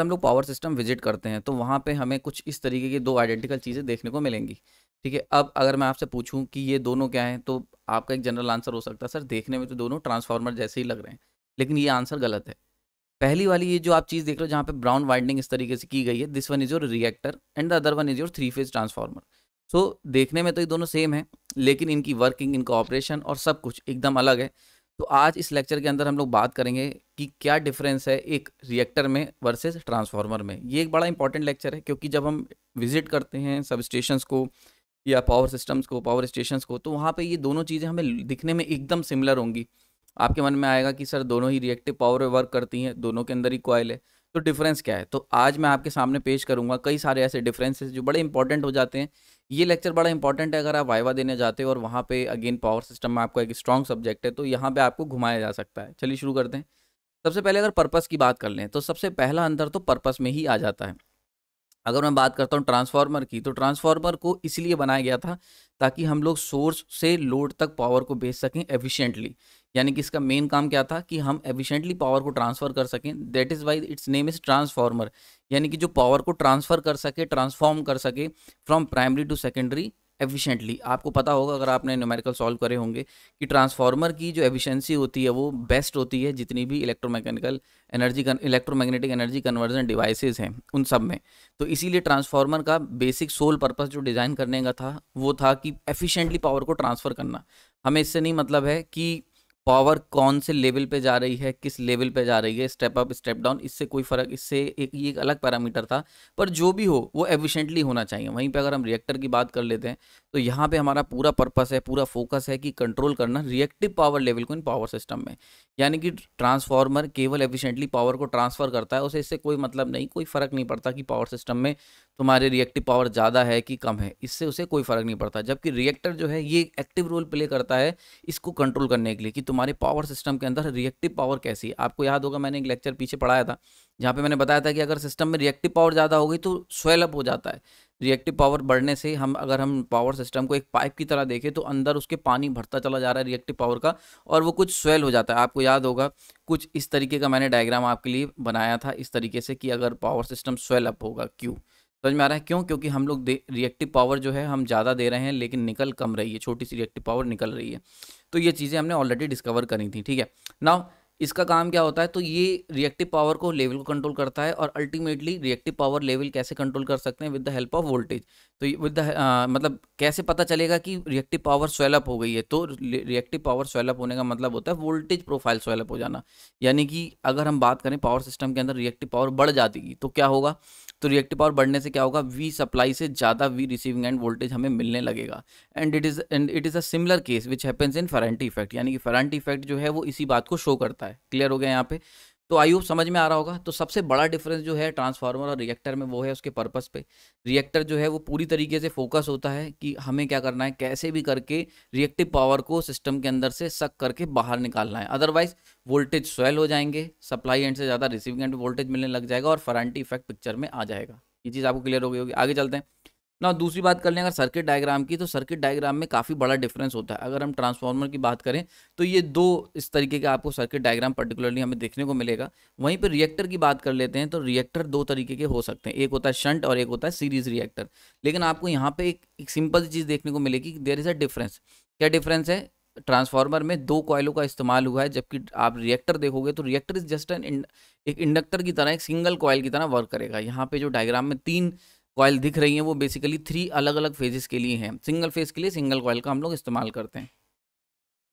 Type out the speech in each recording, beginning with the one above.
हम लोग power system visit करते हैं तो वहाँ पे हमें कुछ इस तरीके की दो आइडेंटिकल चीज़ें देखने को मिलेंगी ठीक है अब अगर मैं आपसे पूछूँ कि ये दोनों क्या हैं तो आपका एक जनरल आंसर हो सकता है सर देखने में तो दोनों ट्रांसफार्मर जैसे ही लग रहे हैं लेकिन ये आंसर गलत है पहली वाली ये जो आप चीज़ देख रहे हो जहाँ पे ब्राउन वाइंडिंग इस तरीके से की गई है this one is your reactor and the other one is your three phase transformer so देखने में तो ये दोनों सेम है लेकिन इनकी वर्किंग इनका ऑपरेशन और सब कुछ एकदम अलग है तो आज इस लेक्चर के अंदर हम लोग बात करेंगे कि क्या डिफरेंस है एक रिएक्टर में वर्सेस ट्रांसफार्मर में ये एक बड़ा इंपॉर्टेंट लेक्चर है क्योंकि जब हम विजिट करते हैं सब स्टेशंस को या पावर सिस्टम्स को पावर स्टेशंस को तो वहाँ पे ये दोनों चीज़ें हमें दिखने में एकदम सिमिलर होंगी आपके मन में आएगा कि सर दोनों ही रिएक्टिव पावर वर्क करती हैं दोनों के अंदर ही कॉयल है तो डिफरेंस क्या है तो आज मैं आपके सामने पेश करूँगा कई सारे ऐसे डिफरेंसेस जो बड़े इंपॉर्टेंट हो जाते हैं ये लेक्चर बड़ा इंपॉर्टेंट है अगर आप वाइवा देने जाते हो और वहाँ पे अगेन पावर सिस्टम में आपका एक स्ट्रॉन्ग सब्जेक्ट है तो यहाँ पे आपको घुमाया जा सकता है चलिए शुरू करते हैं सबसे पहले अगर पर्पस की बात कर लें तो सबसे पहला अंतर तो पर्पस में ही आ जाता है अगर मैं बात करता हूँ ट्रांसफार्मर की तो ट्रांसफार्मर को इसलिए बनाया गया था ताकि हम लोग सोर्स से लोड तक पावर को भेज सकें एफिशिएंटली यानी कि इसका मेन काम क्या था कि हम एफिशिएंटली पावर को ट्रांसफर कर सकें that is why its name is transformer यानी कि जो पावर को ट्रांसफर कर सके ट्रांसफॉर्म कर सके from primary to secondary efficiently आपको पता होगा अगर आपने न्यूमेरिकल सॉल्व करे होंगे कि ट्रांसफार्मर की जो एफिशिएंसी होती है वो बेस्ट होती है जितनी भी electromechanical energy electromagnetic energy conversion devices हैं उन सब में तो इसीलिए ट्रांसफार्मर का बेसिक सोल पर्पस जो डिज़ाइन करने का था वो था कि एफिशिएंटली पावर को ट्रांसफ़र करना हमें इससे नहीं मतलब है कि पावर कौन से लेवल पे जा रही है किस लेवल पे जा रही है स्टेप अप स्टेप डाउन इससे कोई फर्क इससे एक ये एक अलग पैरामीटर था पर जो भी हो वो एफिशिएंटली होना चाहिए वहीं पे अगर हम रिएक्टर की बात कर लेते हैं तो यहाँ पे हमारा पूरा पर्पस है पूरा फोकस है कि कंट्रोल करना रिएक्टिव पावर लेवल को इन पावर सिस्टम में यानी कि ट्रांसफार्मर केवल एफिशेंटली पावर को ट्रांसफर करता है उसे इससे कोई मतलब नहीं कोई फर्क नहीं पड़ता कि पावर सिस्टम में तुम्हारे रिएक्टिव पावर ज़्यादा है कि कम है इससे उसे कोई फ़र्क नहीं पड़ता जबकि रिएक्टर जो है ये एक्टिव रोल प्ले करता है इसको कंट्रोल करने के लिए कि तुम्हारे पावर सिस्टम के अंदर रिएक्टिव पावर कैसी है आपको याद होगा मैंने एक लेक्चर पीछे पढ़ाया था जहाँ पे मैंने बताया था कि अगर सिस्टम में रिएक्टिव पावर ज़्यादा होगी तो स्वेल अप हो जाता है रिएक्टिव पावर बढ़ने से हम अगर हम पावर सिस्टम को एक पाइप की तरह देखें तो अंदर उसके पानी भरता चला जा रहा है रिएक्टिव पावर का और वो कुछ स्वेल हो जाता है आपको याद होगा कुछ इस तरीके का मैंने डायग्राम आपके लिए बनाया था इस तरीके से कि अगर पावर सिस्टम स्वेल अप होगा क्यों समझ में आ रहा है क्यों क्योंकि हम लोग रिएक्टिव पावर जो है हम ज़्यादा दे रहे हैं लेकिन निकल कम रही है छोटी सी रिएक्टिव पावर निकल रही है तो ये चीज़ें हमने ऑलरेडी डिस्कवर करी थी ठीक है नाउ इसका काम क्या होता है तो ये रिएक्टिव पावर को लेवल को कंट्रोल करता है और अल्टीमेटली रिएक्टिव पावर लेवल कैसे कंट्रोल कर सकते हैं with the help of voltage तो विद uh, मतलब कैसे पता चलेगा कि रिएक्टिव पावर स्वेलअप हो गई है तो रिएक्टिव पावर स्वेलअप होने का मतलब होता है वोल्टेज प्रोफाइल स्वेलअप हो जाना यानी कि अगर हम बात करें पावर सिस्टम के अंदर रिएक्टिव पावर बढ़ जाती तो क्या होगा तो रिएक्टिव पावर बढ़ने से क्या होगा वी सप्लाई से ज़्यादा वी रिसीविंग एंड वोल्टेज हमें मिलने लगेगा and it is and it is a similar case which happens in Ferranti effect यानी कि फरेंटी इफेक्ट जो है वो इसी बात को शो करता है क्लियर हो गया यहाँ पे तो आई होप समझ में आ रहा होगा तो सबसे बड़ा डिफरेंस जो है ट्रांसफार्मर और रिएक्टर में वो है उसके पर्पस पे रिएक्टर जो है वो पूरी तरीके से फोकस होता है कि हमें क्या करना है कैसे भी करके रिएक्टिव पावर को सिस्टम के अंदर से सक करके बाहर निकालना है अदरवाइज वोल्टेज स्वेल हो जाएंगे सप्लाई एंड से ज़्यादा रिसीविंग एंड वोल्टेज मिलने लग जाएगा और फरंटी इफेक्ट पिक्चर में आ जाएगा ये चीज़ आपको क्लियर हो गई होगी आगे चलते हैं ना दूसरी बात कर लें अगर सर्किट डायग्राम की तो सर्किट डायग्राम में काफ़ी बड़ा डिफरेंस होता है अगर हम ट्रांसफार्मर की बात करें तो ये दो इस तरीके के आपको सर्किट डायग्राम पर्टिकुलरली हमें देखने को मिलेगा वहीं पर रिएक्टर की बात कर लेते हैं तो रिएक्टर दो तरीके के हो सकते हैं एक होता है शंट और एक होता है सीरीज रिएक्टर लेकिन आपको यहाँ पर एक, एक सिंपल सी चीज़ देखने को मिलेगी कि देर इज़ अ डिफरेंस क्या डिफरेंस है ट्रांसफार्मर में दो कॉयलों का इस्तेमाल हुआ है जबकि आप रिएक्टर देखोगे तो रिएक्टर इज जस्ट एन एक इंडक्टर की तरह एक सिंगल कॉयल की तरह वर्क करेगा यहाँ पे जो डायग्राम में तीन कॉयल दिख रही हैं वो बेसिकली थ्री अलग अलग फेजेस के लिए हैं सिंगल फेज के लिए सिंगल कॉयल का हम लोग इस्तेमाल करते हैं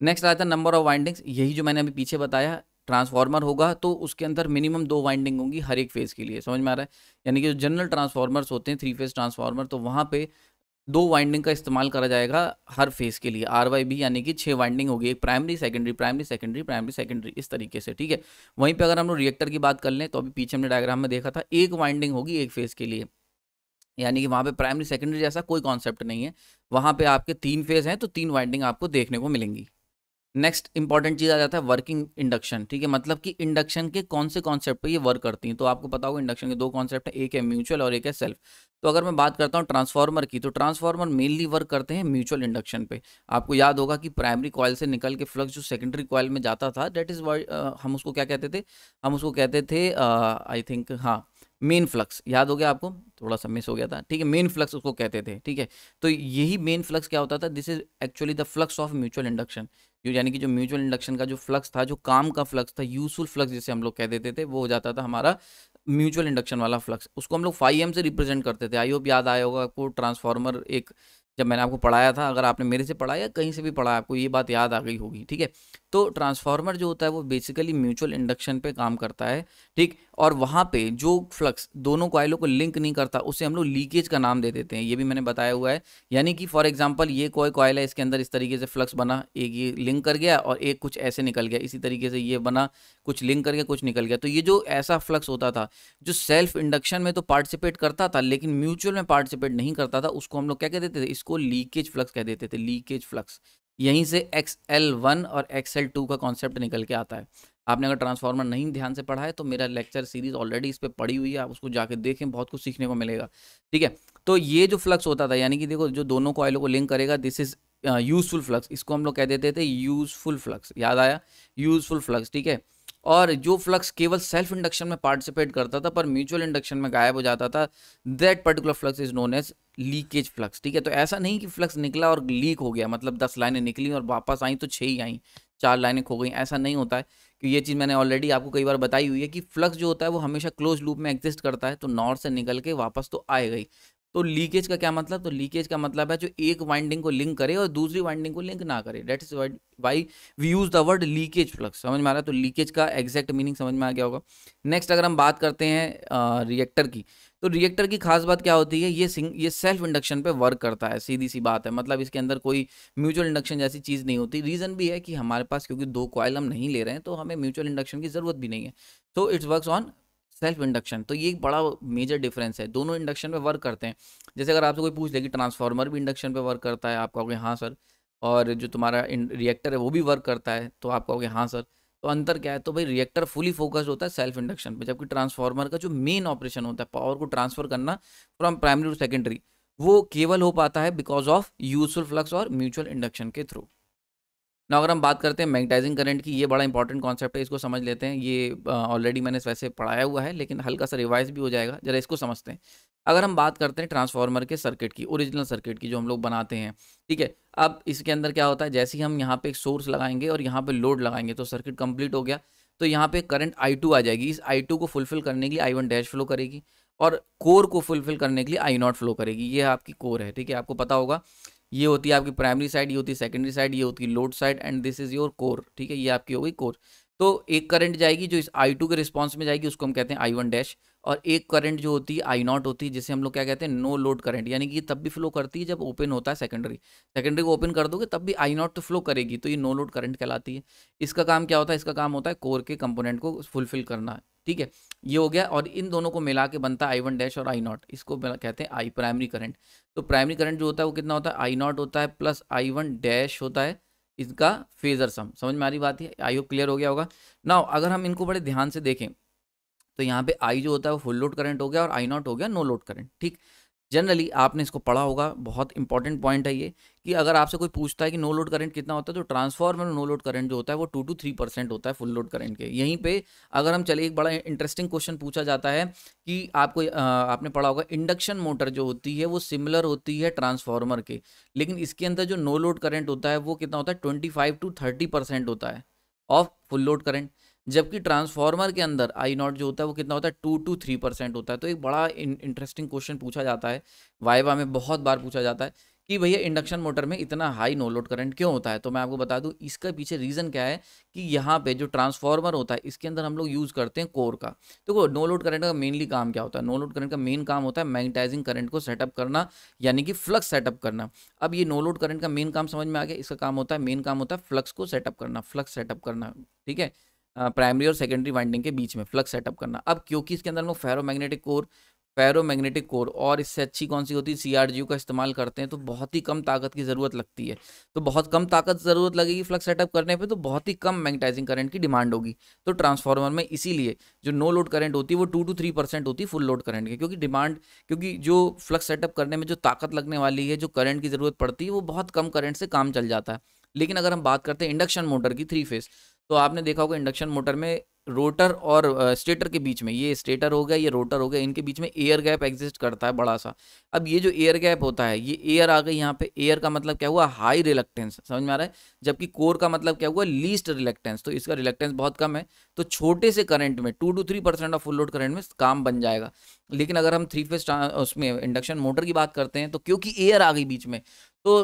नेक्स्ट आता है नंबर ऑफ वाइंडिंग्स यही जो मैंने अभी पीछे बताया ट्रांसफार्मर होगा तो उसके अंदर मिनिमम दो वाइंडिंग होंगी हर एक फेज़ के लिए समझ में आ रहा है यानी कि जो जनरल ट्रांसफार्मर्स होते हैं थ्री फेज़ ट्रांसफार्मर तो वहाँ पे दो वाइंडिंग का इस्तेमाल करा जाएगा हर फेज़ के लिए आर वाई भी यानी कि छः वाइंडिंग होगी एक primary secondary primary secondary primary secondary इस तरीके से ठीक है वहीं पर अगर हम लोग रिएक्टर की बात कर लें तो अभी पीछे हमने डायग्राम में देखा था एक वाइंडिंग होगी एक फेज़ के लिए यानी कि वहाँ पे प्राइमरी सेकेंडरी जैसा कोई कॉन्सेप्ट नहीं है वहाँ पे आपके तीन फेज हैं तो तीन वाइंडिंग आपको देखने को मिलेंगी नेक्स्ट इंपॉर्टेंट चीज़ आ जाता है वर्किंग इंडक्शन ठीक है मतलब कि इंडक्शन के कौन से कॉन्सेप्ट पे ये वर्क करती हैं तो आपको पता होगा इंडक्शन के दो कॉन्सेप्ट हैं एक है म्यूचुअल और एक है सेल्फ तो अगर मैं बात करता हूँ ट्रांसफार्मर की तो ट्रांसफार्मर मेनली वर्क करते हैं म्यूचुअल इंडक्शन पे आपको याद होगा कि प्राइमरी कॉयल से निकल के फ्लक्स जो सेकेंडरी कॉयल में जाता था डेट इज़ हम उसको क्या कहते थे हम उसको कहते थे आई थिंक हाँ मेन फ्लक्स याद हो गया आपको थोड़ा सा मिस हो गया था ठीक है मेन फ्लक्स उसको कहते थे ठीक है तो यही मेन फ्लक्स क्या होता था this is actually the flux of mutual induction जो यानी कि जो म्यूचुअल इंडक्शन का जो फ्लक्स था जो काम का फ्लक्स था यूजफुल फ्लक्स जिसे हम लोग कह देते थे वो हो जाता था हमारा म्यूचुअल इंडक्शन वाला फ्लक्स उसको हम लोग फाइव एम से रिप्रेजेंट करते थे आई होप याद आया होगा आपको ट्रांसफार्मर एक जब मैंने आपको पढ़ाया था अगर आपने मेरे से पढ़ाया कहीं से भी पढ़ा आपको ये बात याद आ गई होगी ठीक है तो ट्रांसफार्मर जो होता है वो बेसिकली म्यूचुअल इंडक्शन पे काम करता है ठीक और वहाँ पे जो फ्लक्स दोनों कॉयलों को लिंक नहीं करता उसे हम लोग लीकेज का नाम दे देते हैं ये भी मैंने बताया हुआ है यानी कि फॉर एग्जाम्पल ये कोई कॉयल है इसके अंदर इस तरीके से फ्लक्स बना एक ये लिंक कर गया और एक कुछ ऐसे निकल गया इसी तरीके से ये बना कुछ लिंक कर गया कुछ निकल गया तो ये जो ऐसा फ्लक्स होता था जो सेल्फ इंडक्शन में तो पार्टिसिपेट करता था लेकिन म्यूचुअल में पार्टिसिपेट नहीं करता था उसको हम लोग क्या कह देते थे इसको लीकेज फ्लक्स कह देते थे लीकेज फ्लक्स यहीं से एक्स एल वन और एक्स एल टू का कॉन्सेप्ट निकल के आता है आपने अगर ट्रांसफार्मर नहीं ध्यान से पढ़ा है तो मेरा लेक्चर सीरीज ऑलरेडी इस पर पड़ी हुई है आप उसको जाके देखें बहुत कुछ सीखने को मिलेगा ठीक है तो ये जो फ्लक्स होता था यानी कि देखो जो दोनों कॉयलों को लिंक करेगा दिस इज यूजफुल फ्लक्स इसको हम लोग कह देते थे यूजफुल फ्लक्स याद आया यूजफुल फ्लक्स ठीक है और जो फ्लक्स केवल सेल्फ इंडक्शन में पार्टिसिपेट करता था पर म्यूचुअल इंडक्शन में गायब हो जाता था that particular flux is known as leakage flux ठीक है तो ऐसा नहीं कि फ्लक्स निकला और लीक हो गया मतलब दस लाइनें निकली और वापस आई तो छः ही आई चार लाइनें खो गई ऐसा नहीं होता है कि ये चीज़ मैंने ऑलरेडी आपको कई बार बताई हुई है कि फ्लक्स जो होता है वो हमेशा क्लोज लूप में एग्जिस्ट करता है तो नॉर्थ से निकल के वापस तो आएगा ही तो लीकेज का क्या मतलब तो लीकेज का मतलब है जो एक वाइंडिंग को लिंक करे और दूसरी वाइंडिंग को लिंक ना करे that is why we use the word leakage flux समझ में आ रहा है तो लीकेज का एग्जैक्ट मीनिंग समझ में आ गया होगा नेक्स्ट अगर हम बात करते हैं रिएक्टर की तो रिएक्टर की खास बात क्या होती है ये सिंग ये सेल्फ इंडक्शन पे वर्क करता है सीधी सी बात है मतलब इसके अंदर कोई म्यूचुअल इंडक्शन जैसी चीज़ नहीं होती रीज़न भी है कि हमारे पास क्योंकि दो कॉयल हम नहीं ले रहे हैं तो हमें म्यूचुअल इंडक्शन की ज़रूरत भी नहीं है तो it's works on self induction तो ये एक बड़ा मेजर डिफरेंस है दोनों इंडक्शन पे वर्क करते हैं जैसे अगर आपसे कोई पूछ ले कि ट्रांसफार्मर भी इंडक्शन पे वर्क करता है आप कहोगे हाँ सर और जो तुम्हारा रिएक्टर है वो भी वर्क करता है तो आप कहोगे हाँ सर तो अंतर क्या है तो भाई रिएक्टर फुली फोकस्ड होता है सेल्फ इंडक्शन पे जबकि ट्रांसफार्मर का जो मेन ऑपरेशन होता है पावर को ट्रांसफर करना फ्रॉम प्राइमरी टू सेकेंडरी वो केवल हो पाता है बिकॉज ऑफ यूजफुल फ्लक्स और म्यूचुअल इंडक्शन के थ्रू ना अगर हम बात करते हैं मैग्नेटाइजिंग करंट की ये बड़ा इंपॉर्टेंट कॉन्सेप्ट है इसको समझ लेते हैं ये ऑलरेडी मैंने वैसे पढ़ाया हुआ है लेकिन हल्का सा रिवाइज भी हो जाएगा जरा इसको समझते हैं अगर हम बात करते हैं ट्रांसफार्मर के सर्किट की ओरिजिनल सर्किट की जो हम लोग बनाते हैं ठीक है अब इसके अंदर क्या होता है जैसे ही हम यहाँ पे एक सोर्स लगाएंगे और यहाँ पे लोड लगाएंगे तो सर्किट कंप्लीट हो गया तो यहाँ पे करंट आई टू आ जाएगी इस आई टू को फुलफिल करने के लिए आई वन डैश फ्लो करेगी और कोर को फुलफिल करने के लिए आई नॉट फ्लो करेगी ये आपकी कोर है ठीक है आपको पता होगा ये होती है आपकी प्राइमरी साइड ये होती है सेकेंडरी साइड ये होती है load side and this is your core ठीक है ये आपकी हो गई कोर तो एक करंट जाएगी जो इस आई टू के रिस्पॉन्स में जाएगी उसको हम कहते हैं आई वन डैश और एक करंट जो होती है आई नॉट होती है जिसे हम लोग क्या कहते हैं नो लोड करंट यानी कि ये तब भी फ्लो करती है जब ओपन होता है सेकेंडरी सेकेंडरी को ओपन कर दोगे तब भी आई नॉट तो फ्लो करेगी तो ये नो लोड करंट कहलाती है इसका काम क्या होता है इसका काम होता है कोर के कंपोनेंट को फुलफिल करना ठीक है ये हो गया और इन दोनों को मिला के बनता है आई वन डैश और आई नॉट इसको कहते हैं आई प्राइमरी करंट तो प्राइमरी करंट जो होता है वो कितना होता है आई नॉट होता है प्लस आई वन डैश होता है इसका फेजर सम समझ में आ रही बात है आई होप क्लियर हो गया होगा ना अगर हम इनको बड़े ध्यान से देखें तो यहाँ पे आई जो होता है वो फुल लोड करंट हो गया और आई नॉट हो गया नो लोड करंट ठीक जनरली आपने इसको पढ़ा होगा बहुत इंपॉर्टेंट पॉइंट है ये कि अगर आपसे कोई पूछता है कि नो लोड करंट कितना होता है तो ट्रांसफॉर्मर नो लोड करंट जो होता है वो टू टू थ्री परसेंट होता है फुल लोड करंट के यहीं पे अगर हम चले एक बड़ा इंटरेस्टिंग क्वेश्चन पूछा जाता है कि आपको आपने पढ़ा होगा इंडक्शन मोटर जो होती है वो सिमिलर होती है ट्रांसफॉर्मर के लेकिन इसके अंदर जो नो लोड करंट होता है वो कितना होता है twenty five to thirty percent होता है ऑफ फुल लोड करंट जबकि ट्रांसफार्मर के अंदर आई नॉट जो होता है वो कितना होता है टू टू थ्री परसेंट होता है तो एक बड़ा इंटरेस्टिंग क्वेश्चन पूछा जाता है वाइवा में बहुत बार पूछा जाता है कि भैया इंडक्शन मोटर में इतना हाई नो लोड करंट क्यों होता है तो मैं आपको बता दूं इसका पीछे रीज़न क्या है कि यहाँ पे जो ट्रांसफार्मर होता है इसके अंदर हम लोग यूज़ करते हैं कोर का देखो तो नो लोड करंट का मेनली काम क्या होता है नो लोड करंट का मेन काम होता है मैग्नेटाइजिंग करंट को सेटअप करना यानी कि फ्लक्स सेटअप करना अब ये नो लोड करंट का मेन काम समझ में आ गया इसका काम होता है मेन काम होता है फ्लक्स को सेटअप करना फ्लक्स सेटअप करना ठीक है प्राइमरी और सेकेंडरी वाइंडिंग के बीच में फ्लक्स सेटअप करना अब क्योंकि इसके अंदर हम लोग फेरोमैग्नेटिक कोर फेरोमैग्नेटिक कोर और इससे अच्छी कौन सी होती है सी का इस्तेमाल करते हैं तो बहुत ही कम ताकत की ज़रूरत लगती है तो बहुत कम ताकत ज़रूरत लगेगी फ्लक्स सेटअप करने पे तो बहुत ही कम मैग्नेटाइजिंग करंट की डिमांड होगी तो ट्रांसफार्मर में इसीलिए जो नो लोड करंट होती है वो टू टू थ्री परसेंट होती है फुल लोड करंट की क्योंकि डिमांड क्योंकि जो फ्लक्स सेटअप करने में जो ताकत लगने वाली है जो करंट की ज़रूरत पड़ती है वो बहुत कम करंट से काम चल जाता है लेकिन अगर हम बात करते हैं इंडक्शन मोटर की थ्री फेज तो आपने देखा होगा इंडक्शन मोटर में रोटर और स्टेटर के बीच में ये स्टेटर हो गया ये रोटर हो गया इनके बीच में एयर गैप एग्जिस्ट करता है बड़ा सा अब ये जो एयर गैप होता है ये एयर आ गई यहाँ पे एयर का मतलब क्या हुआ हाई रिलेक्टेंस समझ में आ रहा है जबकि कोर का मतलब क्या हुआ लीस्ट रिलेक्टेंस तो इसका रिलेक्टेंस बहुत कम है तो छोटे से करंट में two two three percent of full load current में काम बन जाएगा लेकिन अगर हम थ्री फेज उसमें इंडक्शन मोटर की बात करते हैं तो क्योंकि एयर आ गई बीच में तो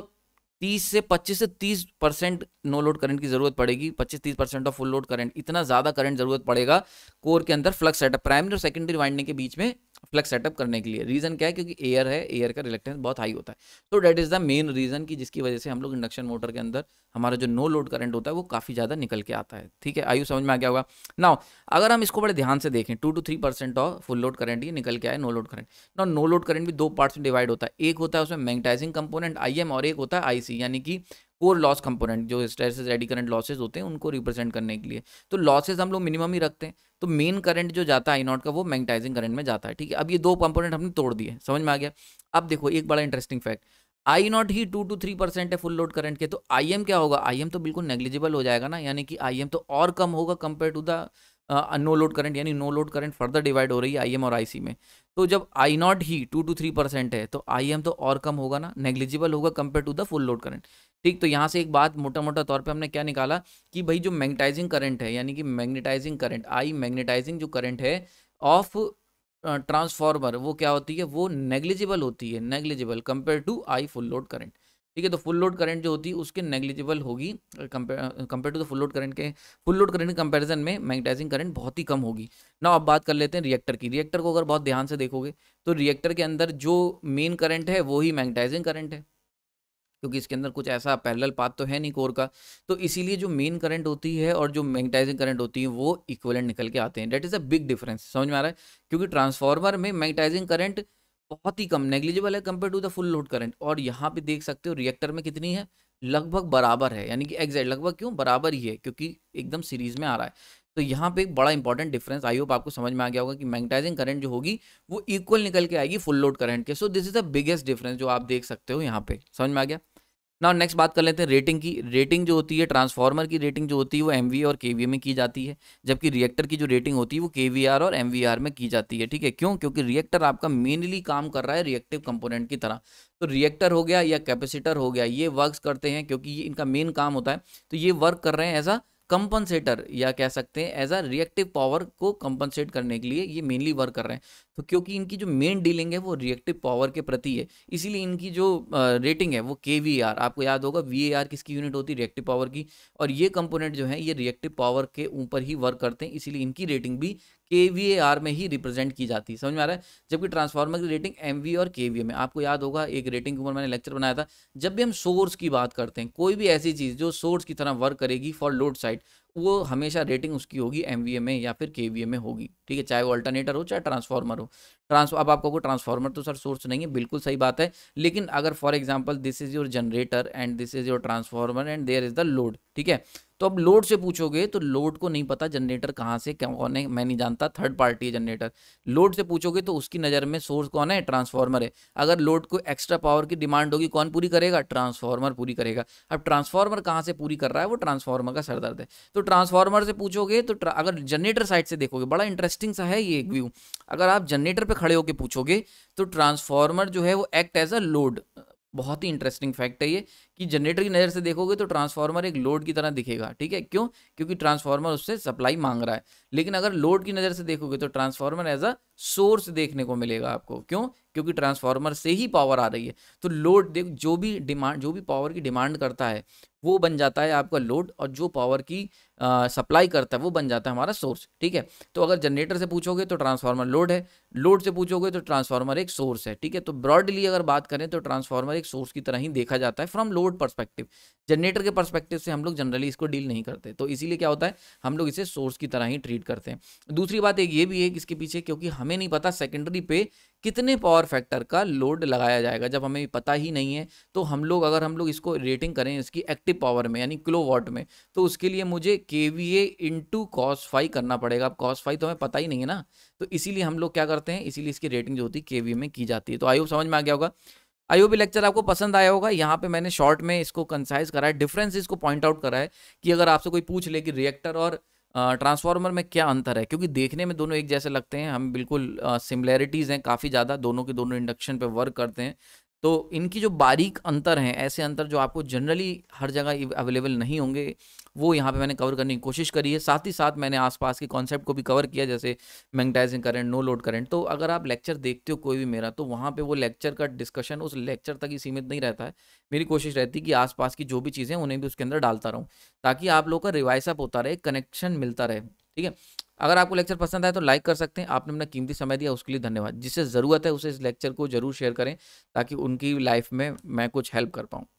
तीस से पच्चीस से तीस परसेंट नो लोड करंट की जरूरत पड़ेगी पच्चीस तीस percent of full load current इतना ज्यादा करंट जरूरत पड़ेगा कोर के अंदर फ्लक्स सेटअप प्राइमरी और सेकेंडरी वाइंडिंग के बीच में फ्लक्स सेटअप करने के लिए रीज़न क्या है क्योंकि एयर है एयर का रिलेक्टेंस बहुत हाई होता है तो that is the main reason कि जिसकी वजह से हम लोग इंडक्शन मोटर के अंदर हमारा जो नो लोड करंट होता है वो काफ़ी ज़्यादा निकल के आता है ठीक है आयु समझ में आ गया होगा ना अगर हम इसको बड़े ध्यान से देखें two two three percent of full load current ये निकल के आए नो लोड करंट ना नो लोड करंट भी दो पार्ट्स में डिवाइड होता है एक होता है उसमें मैग्नेटाइजिंग कंपोनेंट आई और एक होता है आई यानी कि कोर लॉस कंपोनेंट जो हिस्टेरिसिस एडी करंट लॉसेज होते हैं उनको रिप्रेजेंट करने के लिए तो लॉसेज हम लोग मिनिमम ही रखते हैं तो मेन करंट जो जाता है आई नॉट का वो मैग्नेटाइजिंग करंट में जाता है ठीक है अब ये दो कंपोनेंट हमने तोड़ दिए समझ में आ गया अब देखो एक बड़ा इंटरेस्टिंग फैक्ट आई नॉट ही टू टू थ्री परसेंट है फुल लोड करंट के तो आई एम क्या होगा आई एम तो बिल्कुल नेग्लिजिबल हो जाएगा ना यानी कि आई एम तो और कम होगा compare to the no load current यानी no load current further divide हो रही है आई एम और आई सी में तो जब आई नॉट ही टू टू थ्री परसेंट है तो आई एम तो और कम होगा ना नेग्लिजिबल होगा compare to the full load current ठीक तो यहाँ से एक बात मोटा मोटा तौर पे हमने क्या निकाला कि भाई जो मैग्नेटाइजिंग करंट है यानी कि मैग्नेटाइजिंग करंट आई मैग्नेटाइजिंग जो करंट है ऑफ ट्रांसफॉर्मर वो क्या होती है वो नेग्लिजिबल होती है negligible compare to I full load current ठीक है तो फुल लोड करंट जो होती है उसके नेग्लिजिबल होगी compare to the full load current के फुल लोड करंट कंपेरिजन में मैग्नेटाइजिंग करंट बहुत ही कम होगी ना अब बात कर लेते हैं रिएक्टर की रिएक्टर को अगर बहुत ध्यान से देखोगे तो रिएक्टर के अंदर जो मेन करंट है वो ही मैग्नेटाइजिंग करंट है क्योंकि इसके अंदर कुछ ऐसा पैरेलल पाथ तो है नहीं कोर का तो इसीलिए जो मेन करंट होती है और जो मैग्नेटाइजिंग करंट होती है वो इक्वलेंट निकल के आते हैं that is a big difference समझ में आ रहा है क्योंकि ट्रांसफार्मर में मैग्नेटाइजिंग करंट बहुत ही कम नेग्लिजिबल है compare to the full load current और यहाँ पे देख सकते हो रिएक्टर में कितनी है लगभग बराबर है यानी कि एग्जैक्ट लगभग क्यों बराबर ही है क्योंकि एकदम सीरीज में आ रहा है तो यहाँ पे एक बड़ा इंपॉर्टेंट डिफरेंस आई होप आपको समझ में आ गया होगा कि मैग्नेटाइजिंग करंट जो होगी वो इक्वल निकल के आएगी फुल लोड करंट के so this is the biggest difference जो आप देख सकते हो यहाँ पे समझ में आ गया ना नेक्स्ट बात कर लेते हैं रेटिंग की रेटिंग जो होती है ट्रांसफार्मर की रेटिंग जो होती है वो एम और के में की जाती है जबकि रिएक्टर की जो रेटिंग होती है वो के और एम में की जाती है ठीक है क्यों क्योंकि रिएक्टर आपका मेनली काम कर रहा है रिएक्टिव कंपोनेंट की तरह तो रिएक्टर हो गया या कैपेसिटर हो गया ये वर्क करते हैं क्योंकि ये इनका मेन काम होता है तो ये वर्क कर रहे हैं एज अ कंपनसेटर या कह सकते हैं एज अ रिएक्टिव पावर को कंपनसेट करने के लिए ये मेनली वर्क कर रहे हैं तो क्योंकि इनकी जो मेन डीलिंग है वो रिएक्टिव पावर के प्रति है इसीलिए इनकी जो रेटिंग है वो के वी आर आपको याद होगा वी ए आर किसकी यूनिट होती है रिएक्टिव पावर की और ये कंपोनेंट जो है ये रिएक्टिव पावर के ऊपर ही वर्क करते हैं इसीलिए इनकी रेटिंग भी के वी ए आर में ही रिप्रेजेंट की जाती है समझ में आ रहा है जबकि ट्रांसफार्मर की रेटिंग एम वी और के वी ए में आपको याद होगा एक रेटिंग के ऊपर मैंने लेक्चर बनाया था जब भी हम सोर्स की बात करते हैं कोई भी ऐसी चीज़ जो सोर्स की तरह वर्क करेगी फॉर लोड साइड वो हमेशा रेटिंग उसकी होगी एम वी ए में या फिर के वी ए में होगी ठीक है चाहे वो अल्टरनेटर हो चाहे ट्रांसफार्मर हो ट्रांस अब आपको ट्रांसफार्मर तो सर सोर्स नहीं है बिल्कुल सही बात है लेकिन अगर for example this is your generator and this is your transformer and there is the load ठीक है तो अब लोड से पूछोगे तो लोड को नहीं पता जनरेटर कहाँ से क्या कौन है मैं नहीं जानता थर्ड पार्टी है जनरेटर लोड से पूछोगे तो उसकी नज़र में सोर्स कौन है ट्रांसफार्मर है अगर लोड को एक्स्ट्रा पावर की डिमांड होगी कौन पूरी करेगा ट्रांसफार्मर पूरी करेगा अब ट्रांसफार्मर कहाँ से पूरी कर रहा है वो ट्रांसफार्मर का सरदर्द है तो ट्रांसफार्मर से पूछोगे तो अगर जनरेटर साइड से देखोगे बड़ा इंटरेस्टिंग सा है ये एक व्यू अगर आप जनरेटर पर खड़े होकर पूछोगे तो ट्रांसफार्मर जो है वो एक्ट एज अ लोड बहुत ही इंटरेस्टिंग फैक्ट है ये कि जनरेटर की नज़र से देखोगे तो ट्रांसफार्मर एक लोड की तरह दिखेगा ठीक है क्यों क्योंकि ट्रांसफार्मर उससे सप्लाई मांग रहा है लेकिन अगर लोड की नज़र से देखोगे तो ट्रांसफार्मर एज अ सोर्स देखने को मिलेगा आपको क्यों क्योंकि ट्रांसफार्मर से ही पावर आ रही है तो लोड देख जो भी डिमांड जो भी पावर की डिमांड करता है वो बन जाता है आपका लोड और जो पावर की सप्लाई करता है वो बन जाता है हमारा सोर्स ठीक है तो अगर जनरेटर से पूछोगे तो ट्रांसफार्मर लोड है लोड से पूछोगे तो ट्रांसफार्मर एक सोर्स है ठीक है तो ब्रॉडली अगर बात करें तो ट्रांसफार्मर एक सोर्स की तरह ही देखा जाता है फ्रॉम लोड परस्पेक्टिव जनरेटर के परस्पेक्टिव से हम लोग जनरली इसको डील नहीं करते तो इसीलिए क्या होता है हम लोग इसे सोर्स की तरह ही ट्रीट करते हैं दूसरी बात एक ये भी है कि इसके पीछे क्योंकि हमें नहीं पता सेकेंडरी पे कितने पावर फैक्टर का लोड लगाया जाएगा जब हमें पता ही नहीं है तो हम लोग अगर हम लोग इसको रेटिंग करें इसकी एक्टिव पावर में यानी किलो वाट में तो उसके लिए मुझे K V A into cos phi करना पड़ेगा अब कॉस फाई तो हमें पता ही नहीं है ना तो इसीलिए हम लोग क्या करते हैं इसीलिए इसकी रेटिंग जो होती है के वी में की जाती है तो आई होप समझ में आ गया होगा आई होप लेक्चर आपको पसंद आया होगा यहाँ पे मैंने शॉर्ट में इसको कंसाइज करा है डिफरेंस इसको पॉइंट आउट करा है कि अगर आपसे कोई पूछ ले कि रिएक्टर और ट्रांसफार्मर में क्या अंतर है क्योंकि देखने में दोनों एक जैसे लगते हैं हम बिल्कुल सिमिलैरिटीज़ हैं काफ़ी ज़्यादा दोनों के दोनों इंडक्शन पे वर्क करते हैं तो इनकी जो बारीक अंतर हैं ऐसे अंतर जो आपको जनरली हर जगह अवेलेबल नहीं होंगे वो यहाँ पे मैंने कवर करने की कोशिश करी है साथ ही साथ मैंने आसपास के कॉन्सेप्ट को भी कवर किया जैसे magnetising current no load current तो अगर आप लेक्चर देखते हो कोई भी मेरा तो वहाँ पे वो लेक्चर का डिस्कशन उस लेक्चर तक ही सीमित नहीं रहता है मेरी कोशिश रहती है कि आसपास की जो भी चीज़ें उन्हें भी उसके अंदर डालता रहूँ ताकि आप लोग का रिवाइसअप होता रहे कनेक्शन मिलता रहे ठीक है अगर आपको लेक्चर पसंद आए तो लाइक कर सकते हैं आपने अपना कीमती समय दिया उसके लिए धन्यवाद जिसे ज़रूरत है उसे इस लेक्चर को जरूर शेयर करें ताकि उनकी लाइफ में मैं कुछ हेल्प कर पाऊँ